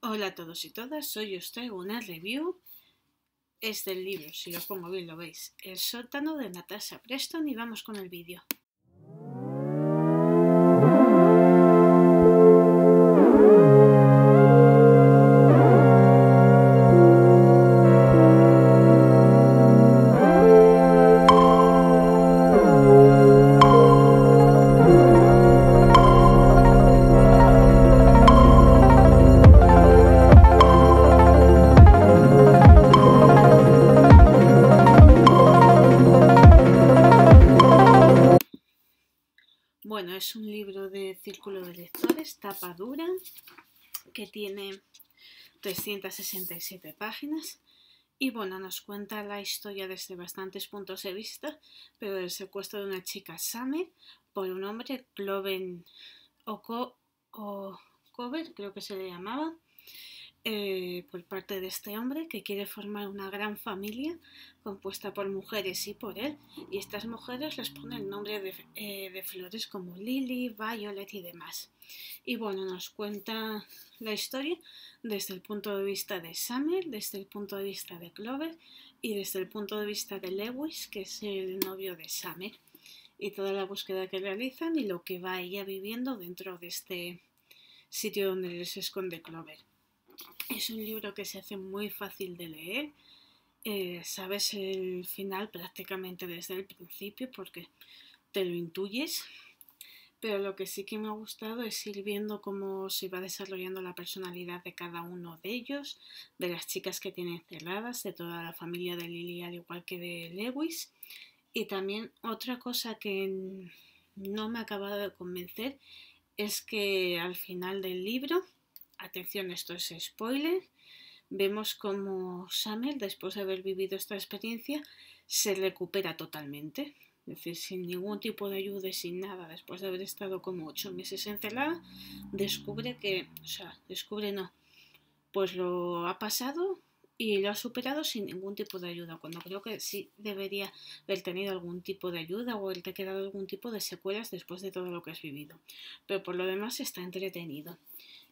Hola a todos y todas, hoy os traigo una review. Este es del libro, si lo pongo bien lo veis, El sótano de Natasha Preston y vamos con el vídeo. Bueno, es un libro de círculo de lectores, tapa dura, que tiene 367 páginas. Y bueno, nos cuenta la historia desde bastantes puntos de vista, pero del secuestro de una chica Summer por un hombre, Cloven o, creo que se le llamaba, eh, por parte de este hombre que quiere formar una gran familia compuesta por mujeres y por él, y estas mujeres les ponen el nombre eh, de, flores como Lily, Violet y demás. Y bueno, nos cuenta la historia desde el punto de vista de Summer, desde el punto de vista de Clover y desde el punto de vista de Lewis, que es el novio de Summer, y toda la búsqueda que realizan y lo que va ella viviendo dentro de este sitio donde se esconde Clover. Es un libro que se hace muy fácil de leer. Eh, sabes el final prácticamente desde el principio porque te lo intuyes. Pero lo que sí que me ha gustado es ir viendo cómo se va desarrollando la personalidad de cada uno de ellos, de las chicas que tienen cerradas, de toda la familia de Lily al igual que de Lewis. Y también otra cosa que no me ha acabado de convencer es que al final del libro atención, esto es spoiler, vemos como Samuel, después de haber vivido esta experiencia, se recupera totalmente. Es decir, sin ningún tipo de ayuda y sin nada, después de haber estado como ocho meses encerrada, descubre que, o sea, descubre no, pues lo ha pasado y lo ha superado sin ningún tipo de ayuda, cuando creo que sí debería haber tenido algún tipo de ayuda o ha quedado algún tipo de secuelas después de todo lo que has vivido. Pero por lo demás está entretenido.